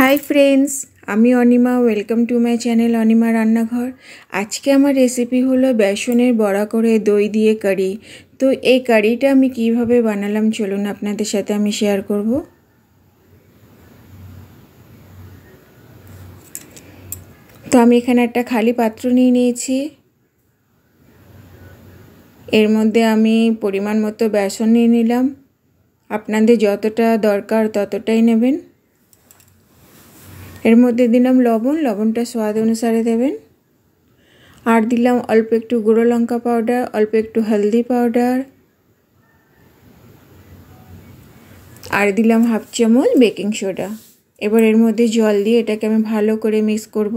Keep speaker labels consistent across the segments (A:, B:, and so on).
A: High friends আমি Anima welcome to my channel Anima রান্নাঘর আজকে আমার রেসিপি হলো বেসনের বড়া করে দই দিয়ে কারি তো এই কারিটা আমি কিভাবে বানালাম চলুন আপনাদের সাথে আমি শেয়ার করব তো আমি এখানে একটা খালি পাত্র নিয়ে নিয়েছি এর মধ্যে আমি পরিমাণ মতো বেসন নিয়ে নিলাম আপনাদের যতটা দরকার ততটাই নেবেন এর মধ্যে দিলাম লবণ লবণটা স্বাদ অনুসারে দেবেন আর দিলাম অল্প একটু গুঁড়ো লঙ্কা পাউডার অল্প একটু হলদি পাউডার আর দিলাম হাফ চামচ বেকিং সোডা এবার এর মধ্যে জল দিয়ে এটাকে আমি ভালো করে মিক্স করব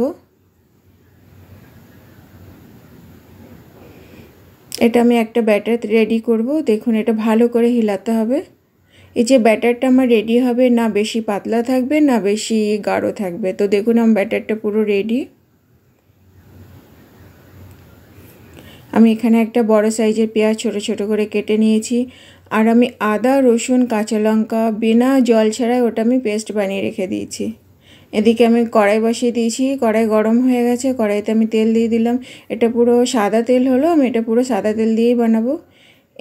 A: এটা আমি একটা ব্যাটার রেডি করব দেখুন এটা ভালো করে হিলাতে হবে এই যে ব্যাটারটা আমার রেডি হবে না বেশি পাতলা থাকবে না বেশি গাঢ় থাকবে তো দেখুন আমার ব্যাটারটা পুরো রেডি আমি এখানে একটা বড় সাইজের পেঁয়াজ ছোট ছোট করে কেটে নিয়েছি আর আমি আদা রসুন কাঁচা লঙ্কা বিনা জল ছাড়াই ওটা আমি পেস্ট বানিয়ে রেখে দিয়েছি এদিকে আমি কড়াই বসিয়ে দিয়েছি কড়াই গরম হয়ে গেছে কড়াইতে আমি তেল দিয়ে দিলাম এটা পুরো সাদা তেল হলো আমি এটা পুরো সাদা তেল দিয়েই বানাবো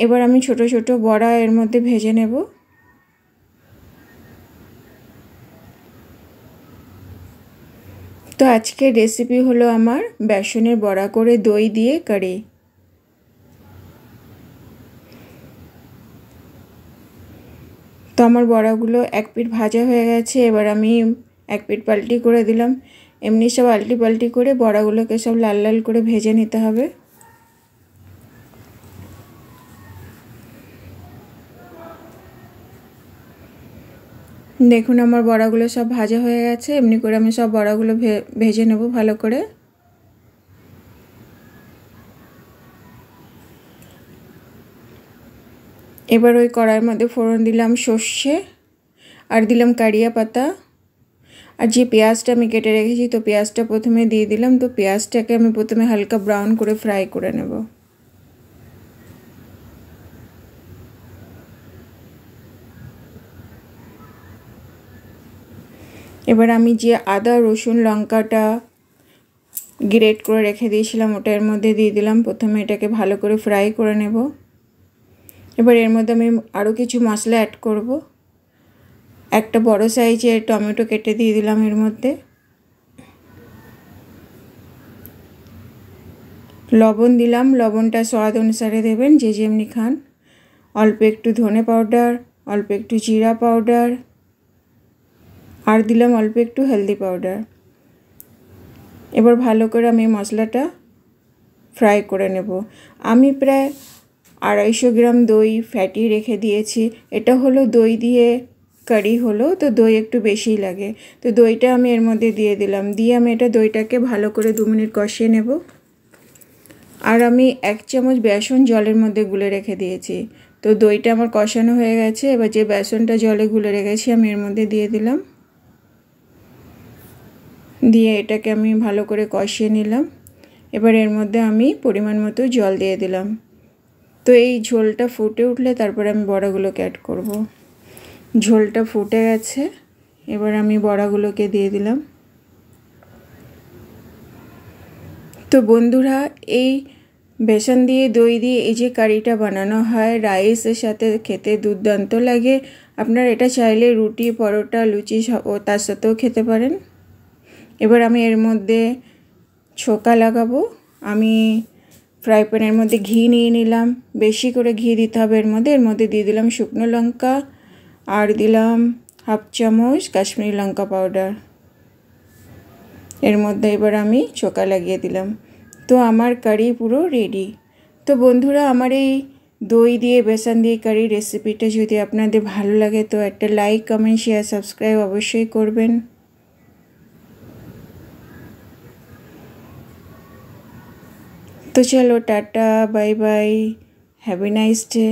A: এবার আমি ছোট ছোট বড়া এর মধ্যে ভেজে নেবো তো আজকের রেসিপি হলো আমার বেসনের বড়া করে দই দিয়ে কারি তো আমার বড়াগুলো এক পিঠ ভাজা হয়ে গেছে এবার আমি এক পিঠ পাল্টি করে দিলাম এমনি সব আলটি পাল্টি করে বড়াগুলোকে সব লাল লাল করে ভেজে নিতে হবে দেখুন আমার বড়াগুলো সব ভাজা হয়ে গেছে এমনি করে আমি সব বড়াগুলো ভেজে নেব ভালো করে এবার ওই কড়াইয়ের মধ্যে ফোড়ন দিলাম সর্ষে আর দিলাম কারিয়া পাতা আর যে পেঁয়াজটা আমি কেটে রেখেছি তো পেঁয়াজটা প্রথমে দিয়ে দিলাম তো পেঁয়াজটাকে আমি প্রথমে হালকা ব্রাউন করে ফ্রাই করে নেবো এবার আমি যে আদা রসুন লঙ্কাটা গ্রেট করে রেখে দিয়েছিলাম ওটা এর মধ্যে দিয়ে দিলাম প্রথমে এটাকে ভালো করে ফ্রাই করে নেব এবার এর মধ্যে আমি আরও কিছু মশলা অ্যাড করব একটা বড় সাইজের টমেটো কেটে দিয়ে দিলাম এর মধ্যে লবণ দিলাম লবণটা স্বাদ অনুসারে দেবেন যে যেমনি খান অল্প একটু ধনে পাউডার অল্প একটু জিরা পাউডার আর দিলাম অল্প একটু হেলদি পাউডার এবার ভালো করে আমি মশলাটা ফ্রাই করে নেব আমি প্রায় আড়াইশো গ্রাম দই ফ্যাটি রেখে দিয়েছি এটা হলো দই দিয়ে কারি হলো তো দই একটু বেশি লাগে তো দইটা আমি এর মধ্যে দিয়ে দিলাম দিয়ে আমি এটা দইটাকে ভালো করে দু মিনিট কষিয়ে নেব আর আমি এক চামচ বেসন জলের মধ্যে গুলে রেখে দিয়েছি তো দইটা আমার কষানো হয়ে গেছে এবার যে বেসনটা জলে গুলে রেখেছি আমি এর মধ্যে দিয়ে দিলাম দিয়ে এটাকে আমি ভালো করে কষিয়ে নিলাম এবার এর মধ্যে আমি পরিমাণ মতো জল দিয়ে দিলাম তো এই ঝোলটা ফুটে উঠলে তারপরে আমি বড়াগুলোকে অ্যাড করব। ঝোলটা ফুটে গেছে এবার আমি বড়াগুলোকে দিয়ে দিলাম তো বন্ধুরা এই বেসন দিয়ে দই দিয়ে এই যে কারিটা বানানো হয় রাইসের সাথে খেতে দুর্দান্ত লাগে আপনার এটা চাইলে রুটি পরোটা লুচি তার সাথেও খেতে পারেন এবার আমি এর মধ্যে ছোকা লাগাবো আমি ফ্রাই প্যানের মধ্যে ঘি নিয়ে নিলাম বেশি করে ঘি দিতে হবে এর মধ্যে এর মধ্যে দিয়ে দিলাম শুকনো লঙ্কা আর দিলাম হাফ চামচ কাশ্মীরি লঙ্কা পাউডার এর মধ্যে এবার আমি ছোকা লাগিয়ে দিলাম তো আমার কারি পুরো রেডি তো বন্ধুরা আমার এই দই দিয়ে বেসন দিয়ে কারি রেসিপিটা যদি আপনাদের ভালো লাগে তো একটা লাইক কমেন্ট শেয়ার সাবস্ক্রাইব অবশ্যই করবেন तो चलो tata bye bye have a nice day